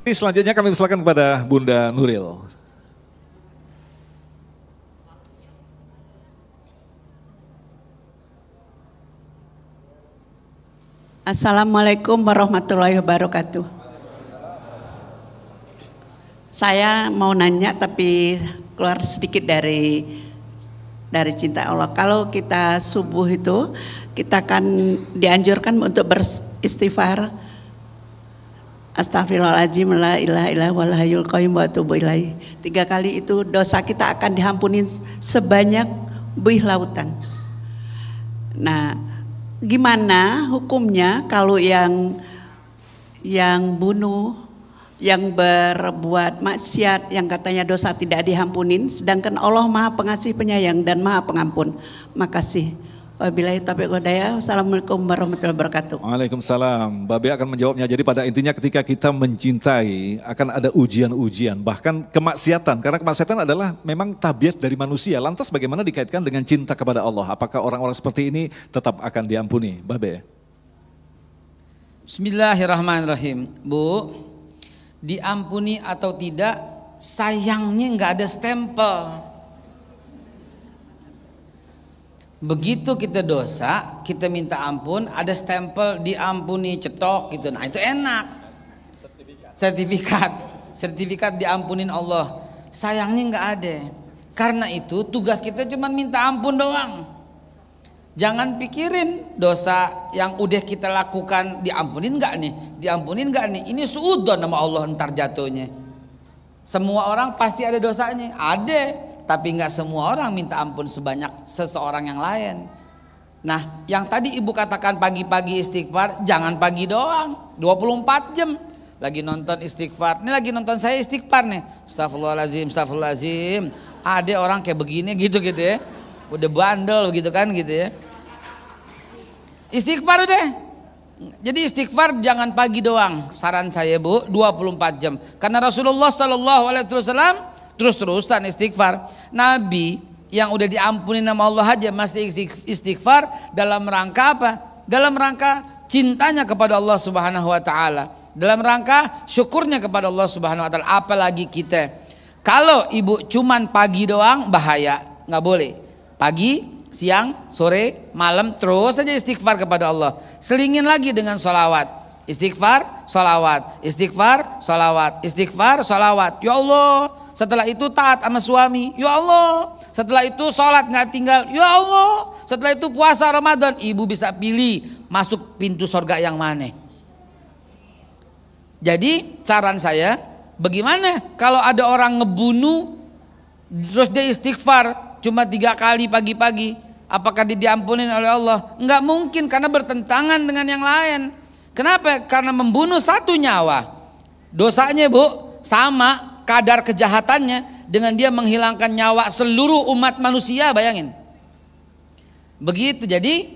Ini selanjutnya kami persilakan kepada Bunda Nuril. Assalamualaikum warahmatullahi wabarakatuh. Saya mau nanya tapi keluar sedikit dari dari cinta Allah. Kalau kita subuh itu kita akan dianjurkan untuk beristighfar Astaghfirullahaladzim la ilaha ilah walhayul qayyum wa atubu ilahi. Tiga kali itu dosa kita akan dihampunin sebanyak buih lautan. Nah, gimana hukumnya kalau yang yang bunuh, yang berbuat maksiat, yang katanya dosa tidak dihampunin, sedangkan Allah Maha Pengasih Penyayang dan Maha Pengampun. Makasih. Wabillahi taufiq hidayah. Assalamualaikum warahmatullahi wabarakatuh. Waalaikumsalam. Babe akan menjawabnya. Jadi pada intinya ketika kita mencintai akan ada ujian-ujian, bahkan kemaksiatan. Karena kemaksiatan adalah memang tabiat dari manusia. Lantas bagaimana dikaitkan dengan cinta kepada Allah? Apakah orang-orang seperti ini tetap akan diampuni? Babe. Bismillahirrahmanirrahim. Bu, diampuni atau tidak sayangnya nggak ada stempel Begitu kita dosa, kita minta ampun, ada stempel diampuni, cetok gitu. Nah, itu enak. Sertifikat. Sertifikat, diampunin Allah. Sayangnya nggak ada. Karena itu tugas kita cuma minta ampun doang. Jangan pikirin dosa yang udah kita lakukan diampunin nggak nih, diampunin nggak nih. Ini suudon nama Allah ntar jatuhnya. Semua orang pasti ada dosanya. Ada. Tapi nggak semua orang minta ampun sebanyak seseorang yang lain. Nah, yang tadi ibu katakan pagi-pagi istighfar, jangan pagi doang, 24 jam. Lagi nonton istighfar, ini lagi nonton saya istighfar nih. Astagfirullahalazim, lazim. Ada orang kayak begini gitu-gitu ya. Udah bandel gitu kan gitu ya. Istighfar udah. Jadi istighfar jangan pagi doang. Saran saya bu, 24 jam. Karena Rasulullah Shallallahu Alaihi Wasallam terus-terusan istighfar. Nabi yang udah diampuni nama Allah aja masih istighfar dalam rangka apa? Dalam rangka cintanya kepada Allah Subhanahu wa taala. Dalam rangka syukurnya kepada Allah Subhanahu wa taala apalagi kita. Kalau ibu cuman pagi doang bahaya, nggak boleh. Pagi, siang, sore, malam terus aja istighfar kepada Allah. Selingin lagi dengan solawat. Istighfar, sholawat, istighfar, sholawat, istighfar, sholawat. Ya Allah, setelah itu taat sama suami, ya Allah. Setelah itu sholat nggak tinggal, ya Allah. Setelah itu puasa Ramadan, ibu bisa pilih masuk pintu surga yang mana. Jadi saran saya, bagaimana kalau ada orang ngebunuh, terus dia istighfar cuma tiga kali pagi-pagi, apakah dia diampunin oleh Allah? nggak mungkin karena bertentangan dengan yang lain. Kenapa? Karena membunuh satu nyawa. Dosanya, Bu, sama kadar kejahatannya dengan dia menghilangkan nyawa seluruh umat manusia bayangin begitu jadi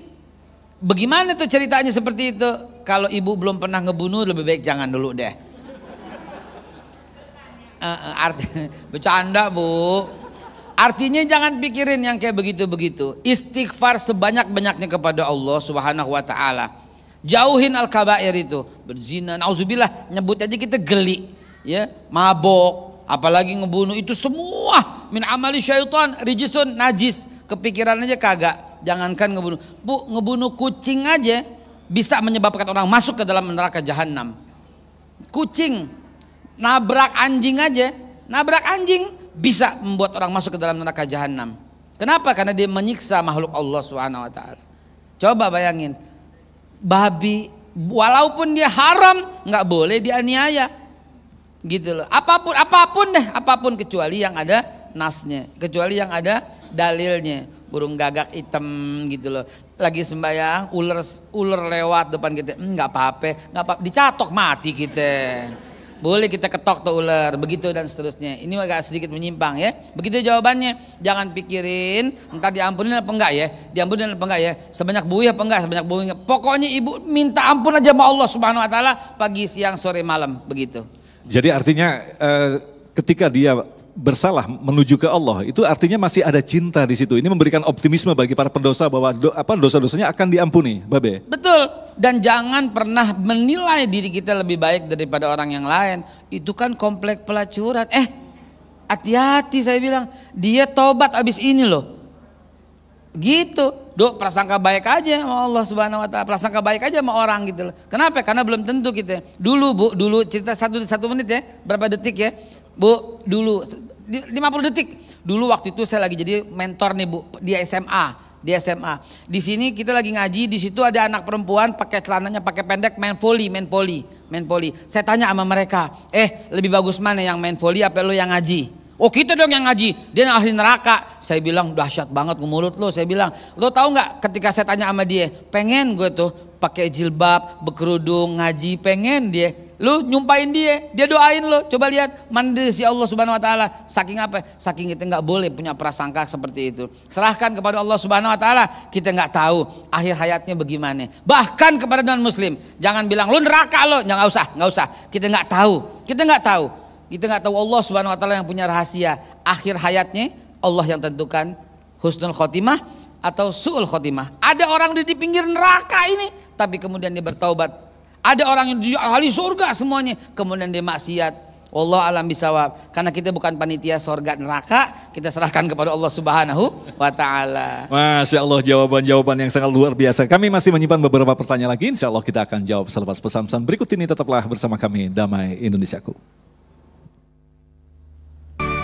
bagaimana tuh ceritanya seperti itu kalau ibu belum pernah ngebunuh lebih baik jangan dulu deh uh, eh, eh, arti, bercanda bu Artinya jangan pikirin yang kayak begitu-begitu. Istighfar sebanyak-banyaknya kepada Allah Subhanahu wa taala. Jauhin al-kabair itu, berzina, nauzubillah, nyebut aja kita geli, ya, mabok, apalagi ngebunuh itu semua min amali syaitan rijisun najis kepikiran aja kagak jangankan ngebunuh bu ngebunuh kucing aja bisa menyebabkan orang masuk ke dalam neraka jahanam kucing nabrak anjing aja nabrak anjing bisa membuat orang masuk ke dalam neraka jahanam kenapa karena dia menyiksa makhluk Allah subhanahu wa taala coba bayangin babi walaupun dia haram nggak boleh dianiaya gitu loh. Apapun apapun deh, apapun kecuali yang ada nasnya, kecuali yang ada dalilnya. Burung gagak hitam gitu loh. Lagi sembahyang, ular ular lewat depan kita. Hmm, nggak hmm, apa-apa, nggak apa Dicatok mati kita. Boleh kita ketok tuh ular, begitu dan seterusnya. Ini agak sedikit menyimpang ya. Begitu jawabannya. Jangan pikirin entar diampuni apa enggak ya. diampuni apa enggak ya. Sebanyak buih apa enggak, sebanyak buih. Pokoknya ibu minta ampun aja sama Allah Subhanahu wa taala pagi, siang, sore, malam, begitu. Jadi artinya eh, ketika dia bersalah menuju ke Allah itu artinya masih ada cinta di situ. Ini memberikan optimisme bagi para pendosa bahwa do, apa dosa-dosanya akan diampuni, Babe. Betul. Dan jangan pernah menilai diri kita lebih baik daripada orang yang lain. Itu kan kompleks pelacuran. Eh, hati-hati saya bilang, dia tobat abis ini loh. Gitu. do prasangka baik aja sama Allah Subhanahu wa taala. Prasangka baik aja sama orang gitu loh. Kenapa? Karena belum tentu kita. Gitu. Ya. Dulu, Bu, dulu cerita satu satu menit ya. Berapa detik ya? Bu, dulu 50 detik. Dulu waktu itu saya lagi jadi mentor nih, Bu, di SMA di SMA. Di sini kita lagi ngaji, di situ ada anak perempuan pakai celananya pakai pendek main voli main voli main voli Saya tanya sama mereka, "Eh, lebih bagus mana yang main voli apa lo yang ngaji?" Oh kita dong yang ngaji, dia ahli neraka. Saya bilang dahsyat banget mulut lo. Saya bilang, lo tahu nggak ketika saya tanya sama dia, pengen gue tuh pakai jilbab, berkerudung, ngaji, pengen dia. Lu nyumpain dia, dia doain lo. Coba lihat mandi si Allah Subhanahu wa taala. Saking apa? Saking kita nggak boleh punya prasangka seperti itu. Serahkan kepada Allah Subhanahu wa taala. Kita nggak tahu akhir hayatnya bagaimana. Bahkan kepada non muslim, jangan bilang lu neraka lo, nggak usah, nggak usah. Kita nggak tahu. Kita nggak tahu. Kita nggak tahu Allah Subhanahu wa taala yang punya rahasia. Akhir hayatnya Allah yang tentukan husnul khotimah atau suul khotimah. Ada orang di pinggir neraka ini tapi kemudian dia bertaubat. Ada orang yang di ahli surga semuanya kemudian dia maksiat. Allah alam bisawab. Karena kita bukan panitia surga neraka, kita serahkan kepada Allah Subhanahu wa taala. Masya Allah jawaban-jawaban yang sangat luar biasa. Kami masih menyimpan beberapa pertanyaan lagi, insya Allah kita akan jawab selepas pesan-pesan berikut ini tetaplah bersama kami Damai Indonesiaku.